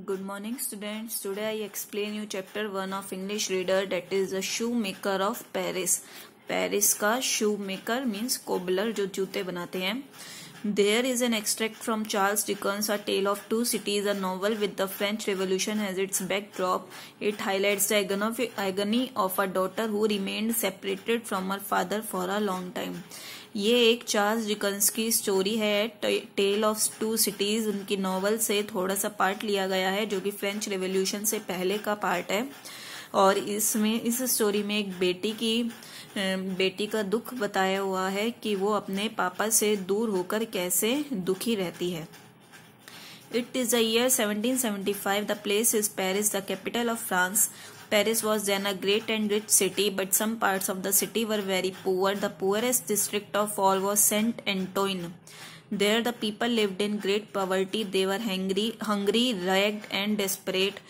Good morning students today I explain you chapter one of English reader that is a shoe maker of Paris Paris का shoe maker means cobbler जो जूते बनाते हैं There is an extract from Charles Dickens' A Tale of Two Cities, a novel with the French Revolution as its backdrop. It highlights the agony of a daughter who remained separated from her father for a long time. ये एक Charles Dickens की story है tale of two cities उनकी novel से थोड़ा सा part लिया गया है जो कि फ्रेंच रेवोल्यूशन से पहले का पार्ट है और इसमें इस स्टोरी में एक बेटी की बेटी का दुख बताया हुआ है कि वो अपने पापा से दूर होकर कैसे दुखी रहती है it is the seventeen seventy five the place is Paris the capital of France Paris was then a great and rich city but some part of the city were very poor the poorest district of all was Saint Antoine there the people lived in great poverty they were hungry hungry ragged and desperate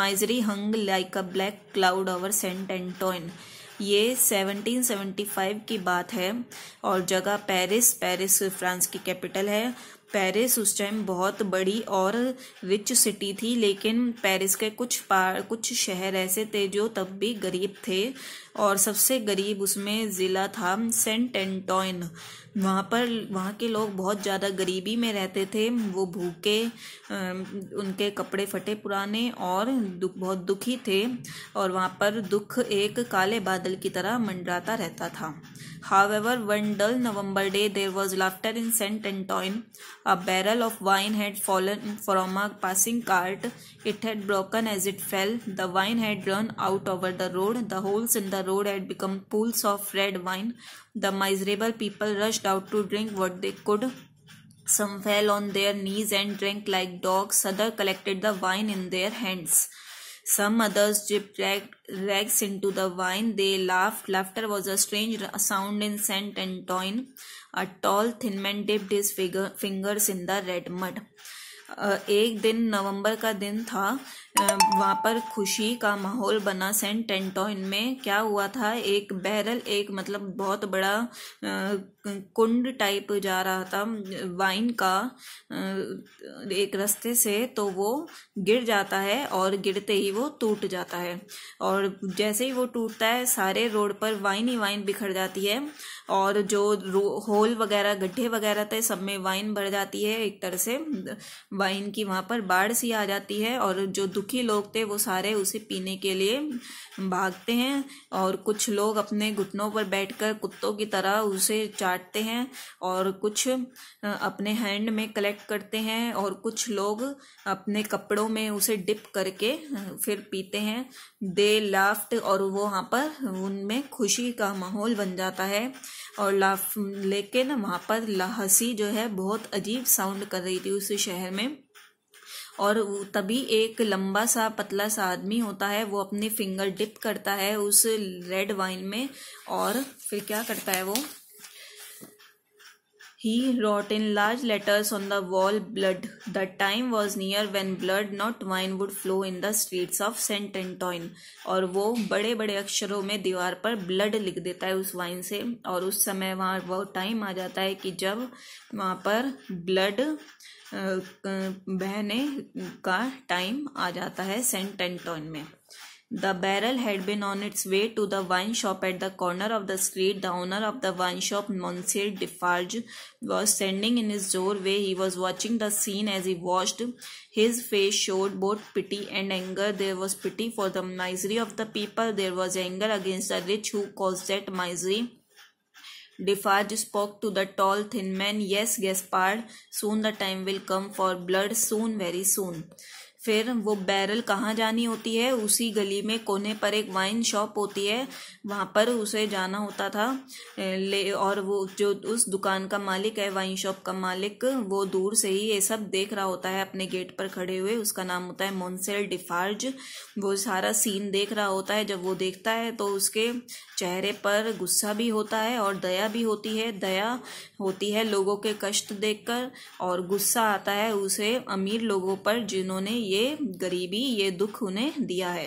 misery hung like a black cloud over Saint Antoine ये 1775 की बात है और जगह Paris Paris France की capital है Paris उस time बहुत बड़ी और रिच सिटी थी लेकिन पेरिस के कुछ पार कुछ शहर ऐसे थे जो तब भी गरीब थे और सबसे गरीब उसमें ज़िला था सेंट एंटोइन वहाँ पर वहाँ के लोग बहुत ज़्यादा गरीबी में रहते थे वो भूखे उनके कपड़े फटे पुराने और दुख बहुत दुखी थे और वहाँ पर दुख एक काले बादल की तरह मंडराता रहता था however one dull November day there was laughter in Saint Antoine A barrel of wine had fallen from a passing cart. It had broken as it fell. The wine had run out over the road. The holes in the road had become pools of red wine. The miserable people rushed out to drink what they could. Some fell on their knees and drank like dogs. Others collected the wine in their hands. Some others dipped rags into the wine. They laughed. Laughter was a strange sound in Saint Antoine. A tall thin man dipped his figure, fingers in the red mud. एक दिन नवंबर का दिन था वहाँ पर खुशी का माहौल बना सेंट टेंटोइन में क्या हुआ था एक बैरल एक मतलब बहुत बड़ा कुंड टाइप जा रहा था वाइन का एक रास्ते से तो वो गिर जाता है और गिरते ही वो टूट जाता है और जैसे ही वो टूटता है सारे रोड पर वाइन ही वाइन बिखर जाती है और जो होल वगैरह गड्ढे वगैरह थे सब में वाइन भर जाती है एक तरह से वाइन की वहाँ पर बाढ़ सी आ जाती है और जो दुखी लोग थे वो सारे उसे पीने के लिए भागते हैं और कुछ लोग अपने घुटनों पर बैठकर कुत्तों की तरह उसे चाटते हैं और कुछ अपने हैंड में कलेक्ट करते हैं और कुछ लोग अपने कपड़ों में उसे डिप करके फिर पीते हैं दे लाफ्ट और वो वहाँ पर उनमें खुशी का माहौल बन जाता है और लाफ लेकिन ना वहाँ पर लहसी जो है बहुत अजीब साउंड कर रही थी उस शहर में और तभी एक लंबा सा पतला सा आदमी होता है वो अपनी फिंगर डिप करता है उस रेड वाइन में और फिर क्या करता है वो He wrote in large letters on the wall blood. The time was near when blood not wine would flow in the streets of saint antoine और वो बड़े बड़े अक्षरों में दीवार पर ब्लड लिख देता है उस वाइन से और उस समय वहाँ वो टाइम आ जाता है कि जब वहाँ पर ब्लड बहने का टाइम आ जाता है सेंट एंटोइन में The barrel had been on its way to the wine shop at the corner of the street. The owner of the wine shop, Monsieur Defarge, was standing in his doorway. He was watching the scene as he watched. His face showed both pity and anger. There was pity for the misery of the people. There was anger against the rich who caused that misery. Defarge spoke to the tall, thin man. Yes, Gaspard, soon the time will come for blood, soon, very soon. फिर वो barrel कहाँ जानी होती है उसी गली में कोने पर एक वाइन शॉप होती है वहाँ पर उसे जाना होता था ले और वो जो उस दुकान का मालिक है वाइन शॉप का मालिक वो दूर से ही ये सब देख रहा होता है अपने गेट पर खड़े हुए उसका नाम होता है मोनसेल डिफार्ज वो सारा सीन देख रहा होता है जब वो देखता है तो उसके चेहरे पर गुस्सा भी होता है और दया भी होती है दया होती है लोगों के कष्ट देखकर और गुस्सा आता है उसे अमीर लोगों पर जिन्होंने ये गरीबी ये दुख उन्हें दिया है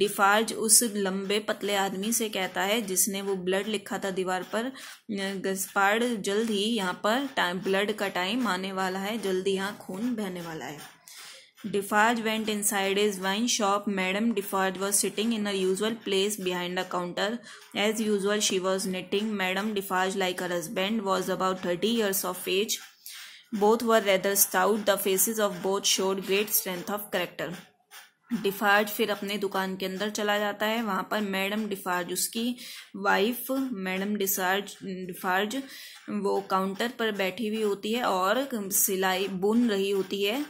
डिफार्ज उस लंबे पतले आदमी से कहता है जिसने वो ब्लड लिखा था दीवार पर गस्पार्ड जल्द ही यहाँ पर ब्लड का टाइम आने वाला है जल्द ही यहाँ खून बहने वाला है Defarge went inside his wine shop Madame Defarge was sitting in her usual place behind a counter as usual she was knitting Madame Defarge like her husband was about thirty years of age Both were rather stout. The faces of both showed great strength of character. Defarge फिर अपने दुकान के अंदर चला जाता है वहाँ पर मैडम डिफार्ज उसकी वाइफ मैडम डिसार्ज डिफार्ज वो काउंटर पर बैठी हुई होती है और सिलाई बुन रही होती है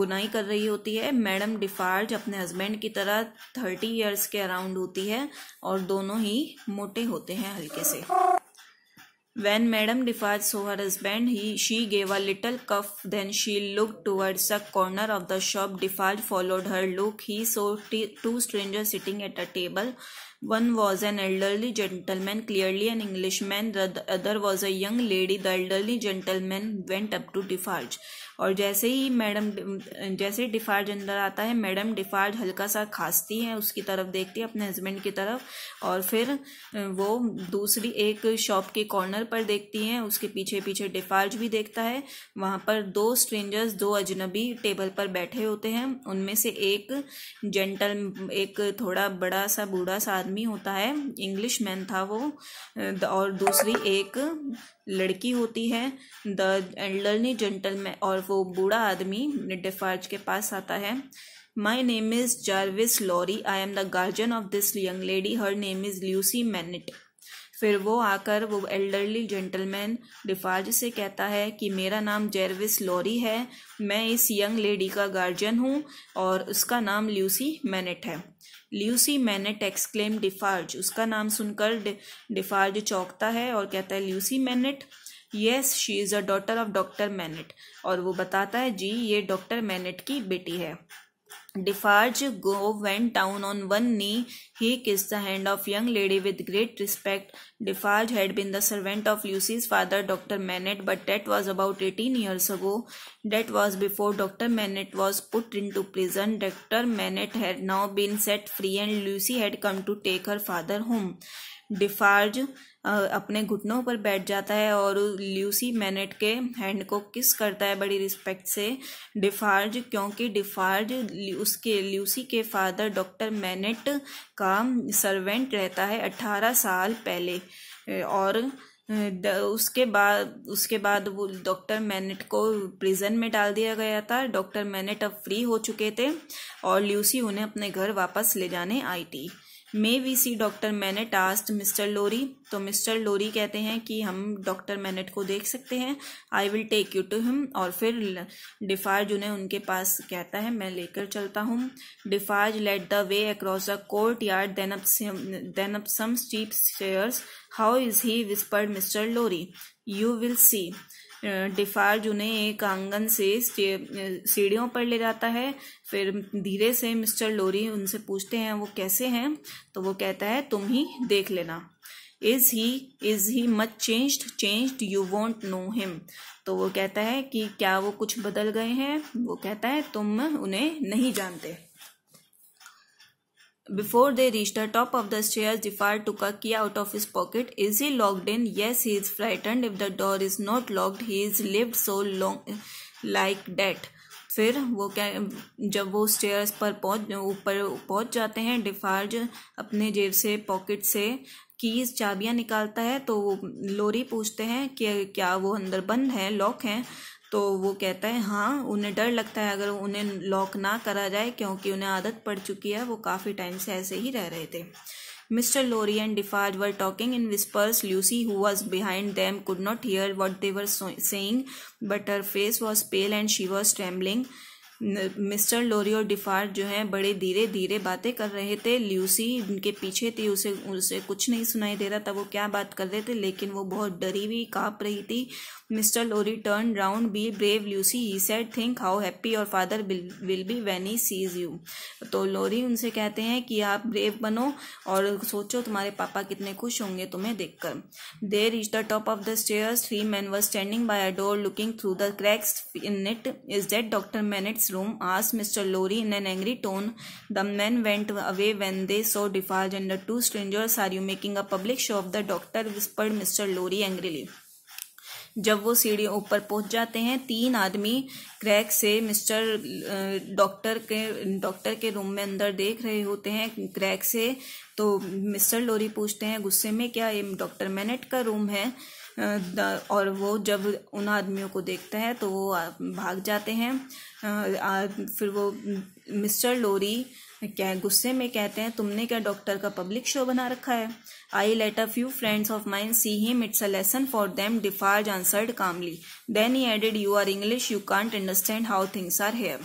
बुनाई कर रही होती है मैडम डिफार्ज अपने हस्बैंड की तरह थर्टी इयर्स के अराउंड होती है और दोनों ही मोटे होते हैं हल्के से When Madame Defarge saw her husband, he, she gave a little cough, then she looked towards a corner of the shop. Defarge followed her look. He saw two strangers sitting at a table. One was an elderly gentleman, clearly an Englishman. The other was a young lady. The elderly gentleman went up to Defarge. और जैसे ही madam जैसे ही डिफार्ज अंदर आता है madam डिफार्ज हल्का सा खांसती है उसकी तरफ देखती है अपने हस्बैंड की तरफ और फिर वो दूसरी एक शॉप के कॉर्नर पर देखती हैं उसके पीछे पीछे डिफार्ज भी देखता है वहाँ पर दो स्ट्रेंजर्स दो अजनबी टेबल पर बैठे होते हैं उनमें से एक जेंटल एक थोड़ा बड़ा सा बूढ़ा सा आदमी होता है इंग्लिश मैन था वो और दूसरी एक लड़की होती है द एल्डरली जेंटलमैन और वो बूढ़ा आदमी डिफार्ज के पास आता है my name is Jarvis Lorry I am the guardian of this young lady her name is Lucie Manette फिर वो आकर वो एल्डरली जेंटलमैन डिफार्ज से कहता है कि मेरा नाम जेरविस लॉरी है मैं इस यंग लेडी का गार्जियन हूँ और उसका नाम ल्यूसी मैनेट है ल्यूसी मैनेट एक्सक्लेम डिफार्ज उसका नाम सुनकर डिफार्ज चौंकता है और कहता है Lucie Manette yes she is a daughter of doctor Manette और वो बताता है जी ये डॉक्टर मैनेट की बेटी है Defarge Go went down on one knee. He kissed the hand of young lady with great respect. Defarge had been the servant of Lucy's father, Dr. Manette, but that was about 18 years ago. That was before Dr. Manette was put into prison. Dr. Manette had now been set free and Lucy had come to take her father home. डिफार्ज अपने घुटनों पर बैठ जाता है और Lucy MANET के hand को किस करता है बड़ी रिस्पेक्ट से डिफार्ज क्योंकि डिफार्ज उसके ल्यूसी के फादर डॉक्टर मैनेट का सर्वेंट रहता है अट्ठारह साल पहले और उसके बाद उसके बाद वो डॉक्टर मैनेट को प्रिजन में डाल दिया गया था डॉक्टर मैनेट अब फ्री हो चुके थे और ल्यूसी उन्हें अपने घर वापस ले जाने आई थी may we see doctor Manette asked mister Lorry तो मिस्टर लोरी कहते हैं कि हम डॉक्टर मैनेट को देख सकते हैं I will take you to him और फिर डिफार्ज उन्हें उनके पास कहता है मैं लेकर चलता हूँ Defarge led the way across the courtyard then up then up some steep stairs how is he whispered mister Lorry you will see Defarge उन्हें एक आंगन से सीढ़ियों पर ले जाता है फिर धीरे से मिस्टर लोरी उनसे पूछते हैं वो कैसे हैं तो वो कहता है तुम ही देख लेना is he is he much changed changed you won't know him तो वो कहता है कि क्या वो कुछ बदल गए हैं वो कहता है तुम उन्हें नहीं जानते Before they reached the top of the stairs, Jafar took a key out of his pocket. Is he locked in? Yes, he is frightened. If the door is not locked, he is lived so long like that. फिर वो क्या जब वो stairs पर पहुंच ऊपर पहुंच जाते हैं डिफार्ज अपने जेब से पॉकेट से कीज चाबियां निकालता है तो लोरी पूछते हैं कि क्या वो अंदर बंद है लॉक है तो वो कहता है हाँ उन्हें डर लगता है अगर उन्हें लॉक ना करा जाए क्योंकि उन्हें आदत पड़ चुकी है वो काफ़ी टाइम से ऐसे ही रह रहे थे mister Lorry and Defarge were talking in whispers Lucie who was behind them could not hear what they were so saying, but her face was pale and she mister Lorry और Defarge जो हैं बड़े धीरे धीरे बातें कर रहे थे ल्यूसी उनके पीछे थी उसे उसे कुछ नहीं सुनाई दे रहा था वो क्या बात कर रहे थे लेकिन वो बहुत डरी हुई काँप रही थी Mr. Lorry turned round. Be brave, Lucy, he said. Think how happy your father will be when he sees you. तो लोरी उनसे कहते हैं कि आप ब्रेव बनो और सोचो तुम्हारे पापा कितने खुश होंगे तुम्हें देखकर there is the top of the stairs three men were standing by a door looking through the cracks in it is that doctor Manette's room आस mister Lorry in an angry tone the men went away when they saw Defarge and the two strangers are you making a public show of the doctor whispered mister Lorry angrily जब वो सीढ़ियों ऊपर पहुंच जाते हैं तीन आदमी crack से मिस्टर डॉक्टर के डॉक्टर के रूम में अंदर देख रहे होते हैं क्रैक से तो मिस्टर लोरी पूछते हैं गुस्से में क्या ये डॉक्टर मैनेट का रूम है और वो जब उन आदमियों को देखता है तो वो भाग जाते हैं फिर वो मिस्टर लोरी क्या गुस्से में कहते हैं तुमने क्या डॉक्टर का पब्लिक शो बना रखा है I let a few friends of mine see him it's a lesson for them Defarge answered calmly then he added you are English you can't understand how things are here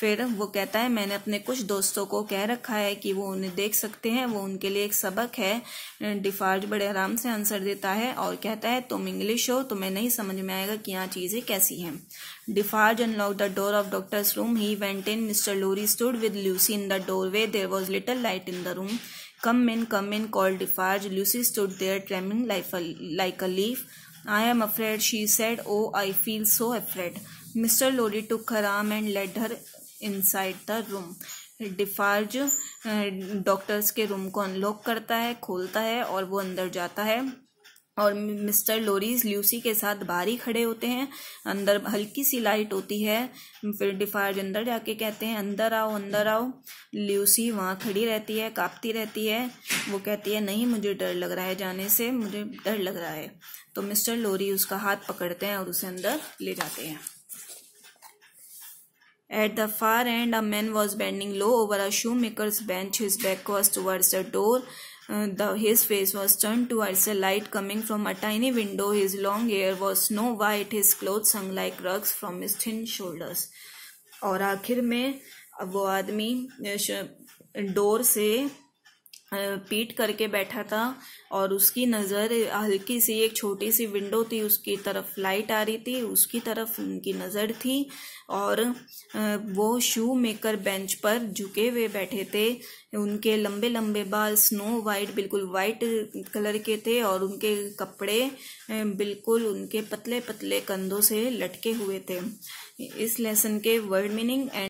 फिर वो कहता है मैंने अपने कुछ दोस्तों को कह रखा है कि वो उन्हें देख सकते हैं वो उनके लिए एक सबक है डिफॉल्ट बड़े आराम से आंसर देता है और कहता है तुम इंग्लिश हो तुम्हें नहीं समझ में आएगा कि यहाँ चीज़ें कैसी हैं Defarge unlocked the door of doctor's room he went in mister Lorry stood with Lucie in the doorway there was little light in the room come in come in called Defarge Lucie stood there trembling like a leaf I am afraid she said oh I feel so afraid mister Lorry took her arm and led her inside the room Defarge doctor's के room को unlock करता है खोलता है और वो अंदर जाता है और मिस्टर लोरीज ल्यूसी के साथ बाहर ही खड़े होते हैं अंदर हल्की सी लाइट होती है फिर डिफार्ज अंदर जाके कहते हैं अंदर आओ अंदर आओ ल्यूसी वहाँ खड़ी रहती है कांपती रहती है वो कहती है नहीं मुझे डर लग रहा है जाने से मुझे डर लग रहा है तो मिस्टर लोरी उसका हाथ पकड़ते हैं और उसे अंदर ले जाते हैं At the far end, a man was bending low over a shoemaker's bench. His back was towards the door. Uh, the, his face was turned towards the light coming from a tiny window. His long hair was snow white. His clothes hung like rugs from his thin shoulders. और आखिर में वो आदमी door से पीट करके बैठा था और उसकी नज़र हल्की सी एक छोटी सी विंडो थी उसकी तरफ लाइट आ रही थी उसकी तरफ उनकी नज़र थी और वो शू मेकर बेंच पर झुके हुए बैठे थे उनके लंबे लंबे बाल स्नो वाइट बिल्कुल वाइट कलर के थे और उनके कपड़े बिल्कुल उनके पतले पतले कंधों से लटके हुए थे इस लेसन के वर्ड मीनिंग एंड